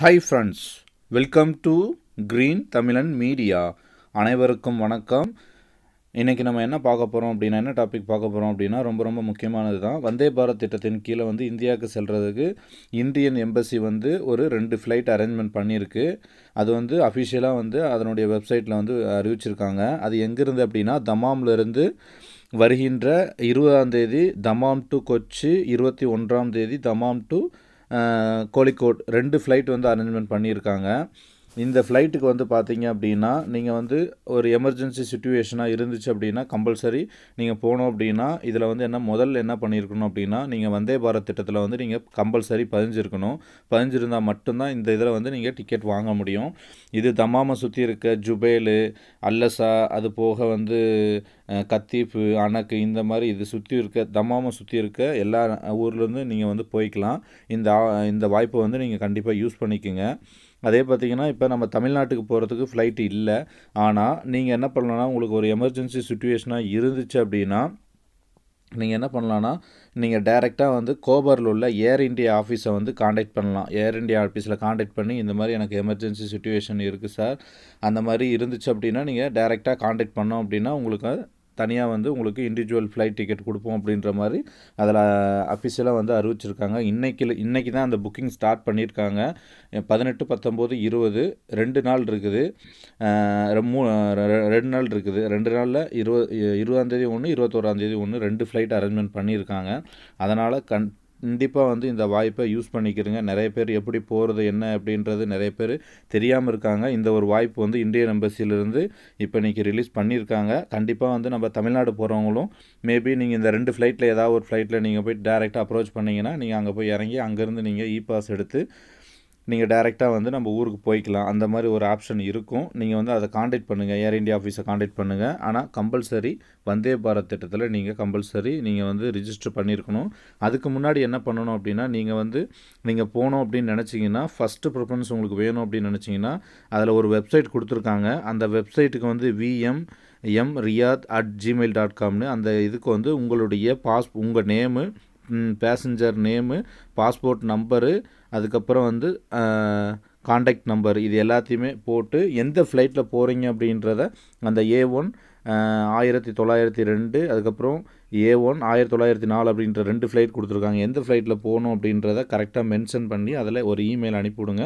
hi friends welcome to green Tamizhan media அனைவருக்கும் வணக்கம் இன்றைக்கி நம்ம என்ன பார்க்க போகிறோம் அப்படின்னா என்ன டாபிக் பார்க்க போகிறோம் அப்படின்னா ரொம்ப ரொம்ப முக்கியமானது தான் வந்தே பாரத் திட்டத்தின் கீழே வந்து இந்தியாவுக்கு செல்கிறதுக்கு இந்தியன் எம்பசி வந்து ஒரு ரெண்டு ஃப்ளைட் அரேஞ்ச்மெண்ட் பண்ணியிருக்கு அது வந்து அஃபிஷியலாக வந்து அதனுடைய வெப்சைட்டில் வந்து அறிவிச்சிருக்காங்க அது எங்கேருந்து அப்படின்னா தமாம்லேருந்து வருகின்ற இருபதாம் தேதி தமாம் டு கொச்சி இருபத்தி ஒன்றாம் தேதி தமாம் டு கோழிக்கோட் ரெண்டு ஃப்ளைட் வந்து அரேஞ்ச்மெண்ட் பண்ணியிருக்காங்க இந்த ஃப்ளைட்டுக்கு வந்து பார்த்தீங்க அப்படின்னா நீங்கள் வந்து ஒரு எமர்ஜென்சி சுச்சுவேஷனாக இருந்துச்சு அப்படின்னா கம்பல்சரி நீங்கள் போனோம் அப்படின்னா இதில் வந்து என்ன முதல்ல என்ன பண்ணியிருக்கணும் அப்படின்னா நீங்கள் வந்தே பாரத் திட்டத்தில் வந்து நீங்கள் கம்பல்சரி பதிஞ்சிருக்கணும் பதிஞ்சிருந்தால் மட்டும்தான் இந்த இதில் வந்து நீங்கள் டிக்கெட் வாங்க முடியும் இது தமாமை சுற்றி இருக்க ஜுபேலு அல்லசா அது போக வந்து கத்தீப்பு அணக்கு இந்த மாதிரி இது சுற்றி இருக்க தமாமை சுற்றி இருக்க எல்லா ஊர்லேருந்து நீங்கள் வந்து போய்க்கலாம் இந்த இந்த வாய்ப்பை வந்து நீங்கள் கண்டிப்பாக யூஸ் பண்ணிக்கோங்க அதே பார்த்திங்கன்னா இப்போ நம்ம தமிழ்நாட்டுக்கு போகிறதுக்கு ஃப்ளைட் இல்லை ஆனால் நீங்கள் என்ன பண்ணலான்னா உங்களுக்கு ஒரு எமர்ஜென்சி சுச்சுவேஷனாக இருந்துச்சு அப்படின்னா நீங்கள் என்ன பண்ணலான்னா நீங்கள் டைரெக்டாக வந்து கோபரில் உள்ள ஏர் இண்டியா ஆஃபீஸை வந்து காண்டாக்ட் பண்ணலாம் ஏர் இண்டியா ஆஃபீஸில் காண்டாக்ட் பண்ணி இந்த மாதிரி எனக்கு எமர்ஜென்சி சுச்சுவேஷன் இருக்குது சார் அந்த மாதிரி இருந்துச்சு அப்படின்னா நீங்கள் டைரெக்டாக காண்டாக்ட் பண்ணோம் அப்படின்னா உங்களுக்கு தனியாக வந்து உங்களுக்கு இண்டிவிஜுவல் ஃப்ளைட் டிக்கெட் கொடுப்போம் அப்படின்ற மாதிரி அதில் அஃபிஷியலாக வந்து அறிவிச்சிருக்காங்க இன்றைக்கி இன்றைக்கி தான் அந்த புக்கிங் ஸ்டார்ட் பண்ணியிருக்காங்க பதினெட்டு பத்தொம்போது இருபது ரெண்டு நாள் இருக்குது மூ ரெண்டு நாள் இருக்குது ரெண்டு நாளில் இருபது இருபதாந்தேதி ஒன்று இருபத்தோராந்தேதி ஒன்று ரெண்டு ஃப்ளைட் அரேஞ்ச்மெண்ட் பண்ணியிருக்காங்க அதனால் கன் கண்டிப்பாக வந்து இந்த வாய்ப்பை யூஸ் பண்ணிக்கிறங்க நிறைய பேர் எப்படி போகிறது என்ன அப்படின்றது நிறைய பேர் தெரியாமல் இருக்காங்க இந்த ஒரு வாய்ப்பு வந்து இந்தியன் எம்பசியிலிருந்து இப்போ இன்றைக்கி ரிலீஸ் பண்ணியிருக்காங்க கண்டிப்பாக வந்து நம்ம தமிழ்நாடு போகிறவங்களும் மேபி நீங்கள் இந்த ரெண்டு ஃப்ளைட்டில் ஏதாவது ஒரு ஃப்ளைட்டில் நீங்கள் போய் டேரெக்டாக அப்ரோச் பண்ணிங்கன்னா நீங்கள் அங்கே போய் இறங்கி அங்கேருந்து நீங்கள் இ பாஸ் எடுத்து நீங்கள் டேரெக்டாக வந்து நம்ம ஊருக்கு போய்க்கலாம் அந்த மாதிரி ஒரு ஆப்ஷன் இருக்கும் நீங்கள் வந்து அதை காண்டாக்ட் பண்ணுங்கள் ஏர் இண்டியா ஆஃபீஸை காண்டாக்ட் பண்ணுங்கள் ஆனால் கம்பல்சரி வந்தே பாரத் திட்டத்தில் நீங்கள் கம்பல்சரி நீங்கள் வந்து ரிஜிஸ்டர் பண்ணியிருக்கணும் அதுக்கு முன்னாடி என்ன பண்ணணும் அப்படின்னா நீங்கள் வந்து நீங்கள் போகணும் அப்படின்னு நினச்சிங்கன்னா ஃபஸ்ட்டு ப்ரிஃபரன்ஸ் உங்களுக்கு வேணும் அப்படின்னு நினச்சிங்கன்னா அதில் ஒரு வெப்சைட் கொடுத்துருக்காங்க அந்த வெப்சைட்டுக்கு வந்து VM M Riyadh at Gmail dot காம்னு அந்த இதுக்கு வந்து உங்களுடைய பாஸ் உங்கள் name passenger name passport number அதுக்கப்புறம் வந்து காண்டாக்ட் நம்பர் இது எல்லாத்தையுமே போட்டு எந்த ஃப்ளைட்டில் போகிறீங்க அப்படின்றத அந்த ஏ ஒன் ஆயிரத்தி தொள்ளாயிரத்தி ரெண்டு அதுக்கப்புறம் ஏ ஒன் ஆயிரத்தி தொள்ளாயிரத்தி நாலு அப்படின்ற ரெண்டு ஃப்ளைட் கொடுத்துருக்காங்க எந்த ஃப்ளைட்டில் போகணும் அப்படின்றத கரெக்டாக மென்ஷன் பண்ணி அதில் ஒரு இமெயில் அனுப்பிவிடுங்க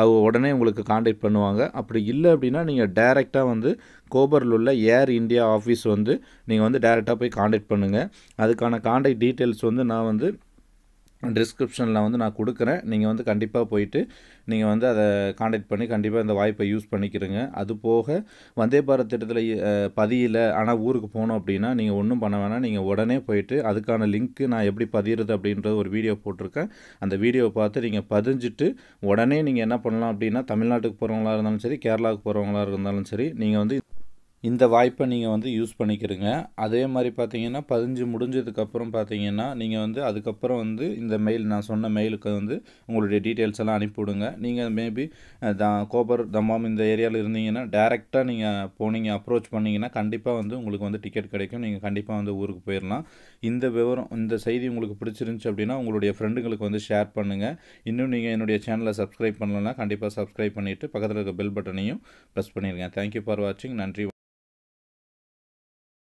அவங்க உடனே உங்களுக்கு காண்டாக்ட் பண்ணுவாங்க அப்படி இல்லை அப்படின்னா நீங்கள் டேரெக்டாக வந்து கோபரில் உள்ள ஏர் இந்தியா ஆஃபீஸ் வந்து நீங்கள் வந்து டேரெக்டாக போய் காண்டாக்ட் பண்ணுங்கள் அதுக்கான காண்டாக்ட் டீட்டெயில்ஸ் வந்து நான் வந்து டிஸ்கிரிப்ஷனில் வந்து நான் கொடுக்குறேன் நீங்கள் வந்து கண்டிப்பாக போயிட்டு நீங்கள் வந்து அதை காண்டாக்ட் பண்ணி கண்டிப்பாக இந்த வாய்ப்பை யூஸ் பண்ணிக்கிறேங்க அது போக வந்தே பாரத் திட்டத்தில் பதியில் ஆனால் ஊருக்கு போனோம் அப்படின்னா நீங்கள் ஒன்றும் பண்ண வேணாம் நீங்கள் உடனே போயிட்டு அதுக்கான லிங்க்கு நான் எப்படி பதிகிறது அப்படின்றது ஒரு வீடியோ போட்டிருக்கேன் அந்த வீடியோவை பார்த்து நீங்கள் பதிஞ்சிட்டு உடனே நீங்கள் என்ன பண்ணலாம் அப்படின்னா தமிழ்நாட்டுக்கு போகிறவங்களா இருந்தாலும் சரி கேரளாவுக்கு போகிறவங்களா இருந்தாலும் சரி நீங்கள் வந்து இந்த வாய்ப்பை நீங்கள் வந்து யூஸ் பண்ணிக்கிறீங்க அதே மாதிரி பார்த்தீங்கன்னா பதிஞ்சு முடிஞ்சதுக்கப்புறம் பார்த்தீங்கன்னா நீங்கள் வந்து அதுக்கப்புறம் வந்து இந்த மெயில் நான் சொன்ன மெயிலுக்கு வந்து உங்களுடைய டீட்டெயில்ஸ் எல்லாம் அனுப்பிவிடுங்க நீங்கள் மேபி த கோபர் தம்மாம் இந்த ஏரியாவில் இருந்தீங்கன்னா டேரெக்டாக நீங்கள் போனீங்க அப்ரோச் பண்ணிங்கன்னா கண்டிப்பாக வந்து உங்களுக்கு வந்து டிக்கெட் கிடைக்கும் நீங்கள் கண்டிப்பாக வந்து ஊருக்கு போயிடலாம் இந்த விவரம் இந்த செய்தி உங்களுக்கு பிடிச்சிருந்துச்சி அப்படின்னா உங்களுடைய ஃப்ரெண்டுங்களுக்கு வந்து ஷேர் பண்ணுங்கள் இன்னும் நீங்கள் என்னுடைய சேனலை சப்ஸ்கிரைப் பண்ணலன்னா கண்டிப்பாக சப்ஸ்கிரைப் பண்ணிவிட்டு பக்கத்தில் இருக்க பெல் பட்டனையும் ப்ரெஸ் பண்ணிடுங்க தேங்க்யூ ஃபார் வாட்சிங் நன்றி